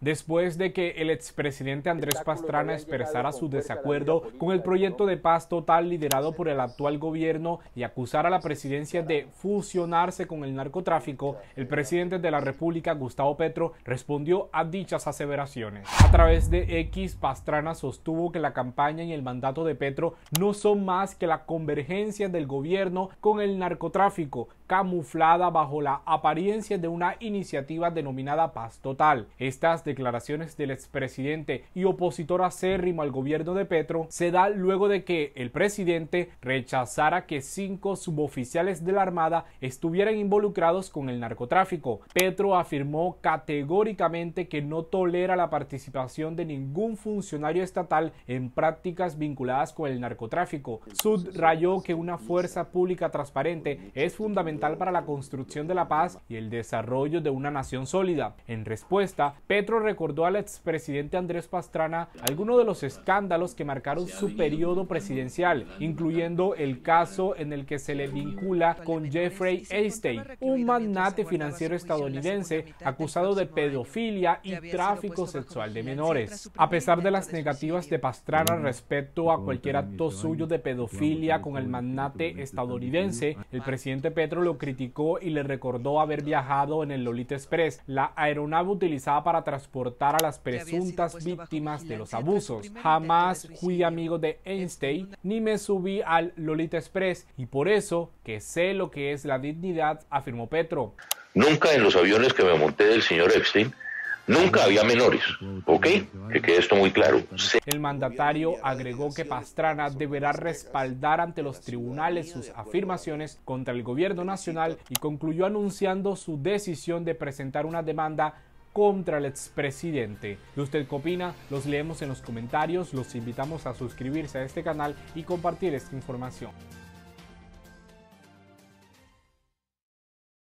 después de que el expresidente Andrés Pastrana expresara su desacuerdo con el proyecto de paz total liderado por el actual gobierno y acusara a la presidencia de fusionarse con el narcotráfico, el presidente de la República, Gustavo Petro, respondió a dichas aseveraciones. A través de X, Pastrana sostuvo que la campaña y el mandato de Petro no son más que la convergencia del gobierno con el narcotráfico, camuflada bajo la apariencia de una iniciativa denominada paz total. Estas declaraciones del expresidente y opositor acérrimo al gobierno de Petro se da luego de que el presidente rechazara que cinco suboficiales de la Armada estuvieran involucrados con el narcotráfico. Petro afirmó categóricamente que no tolera la participación de ningún funcionario estatal en prácticas vinculadas con el narcotráfico. Subrayó que una fuerza pública transparente es fundamental para la construcción de la paz y el desarrollo de una nación sólida. En respuesta, Petro recordó al expresidente Andrés Pastrana algunos de los escándalos que marcaron su periodo presidencial, incluyendo el caso en el que se le vincula con Jeffrey Epstein, un magnate financiero estadounidense acusado de pedofilia y tráfico sexual de menores. A pesar de las negativas de Pastrana respecto a cualquier acto suyo de pedofilia con el magnate estadounidense, el presidente Petro lo criticó y le recordó haber viajado en el Lolita Express, la aeronave utilizada para transportar transportar a las presuntas víctimas de los abusos. Jamás fui amigo de Einstein ni me subí al Lolita Express y por eso que sé lo que es la dignidad, afirmó Petro. Nunca en los aviones que me monté del señor Epstein Nunca había menores, ¿ok? Que quede esto muy claro. El mandatario agregó que Pastrana deberá respaldar ante los tribunales sus afirmaciones contra el gobierno nacional y concluyó anunciando su decisión de presentar una demanda contra el expresidente. usted qué opina? Los leemos en los comentarios, los invitamos a suscribirse a este canal y compartir esta información.